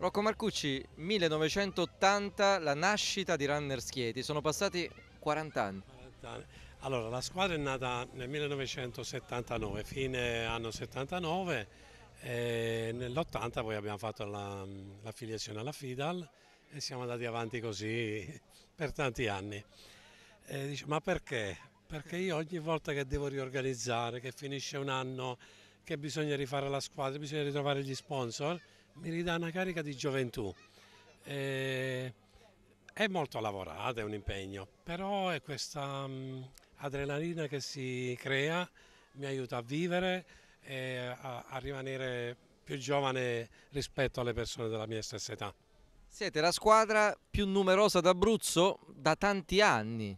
Rocco Marcucci, 1980, la nascita di Runner Schieti, sono passati 40 anni. 40 anni. Allora, la squadra è nata nel 1979, fine anno 79, e nell'80 poi abbiamo fatto l'affiliazione la, alla FIDAL e siamo andati avanti così per tanti anni. Dice, ma perché? Perché io ogni volta che devo riorganizzare, che finisce un anno, che bisogna rifare la squadra, bisogna ritrovare gli sponsor, mi ridà una carica di gioventù. Eh, è molto lavorata, è un impegno, però è questa mh, mm, adrenalina che si crea, mi aiuta a vivere e eh, a, a rimanere più giovane rispetto alle persone della mia stessa età. Siete la squadra più numerosa d'Abruzzo da tanti anni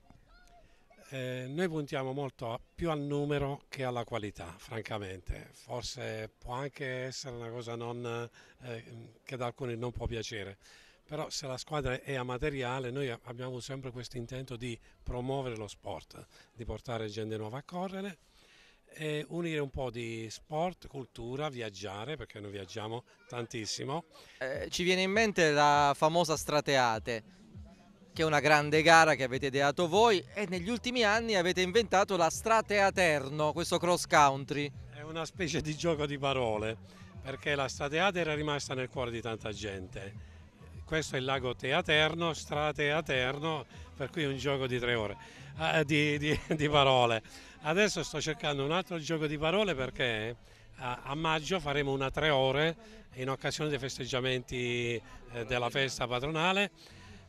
eh, noi puntiamo molto più al numero che alla qualità, francamente. Forse può anche essere una cosa non, eh, mm, che ad alcuni non può piacere, però se la squadra è amateriale noi abbiamo sempre questo intento di promuovere lo sport, di portare gente nuova a correre e unire un po' di sport, cultura, viaggiare perché noi viaggiamo tantissimo. Eh, ci viene in mente la famosa strateate che è una grande gara che avete ideato voi e negli ultimi anni avete inventato la Strateaterno, questo cross country. È una specie di gioco di parole, perché la Strateater è rimasta nel cuore di tanta gente. Questo è il lago Teaterno, Strateaterno, per cui è un gioco di tre ore, eh, di, di, di parole. Adesso sto cercando un altro gioco di parole perché a maggio faremo una tre ore in occasione dei festeggiamenti eh, della festa patronale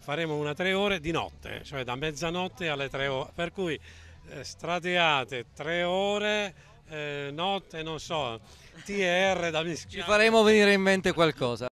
faremo una tre ore di notte, eh, cioè da mezzanotte alle tre ore, per cui eh, strateate tre ore, eh, notte, non so, TR da mischiare. Ci faremo venire in mente qualcosa.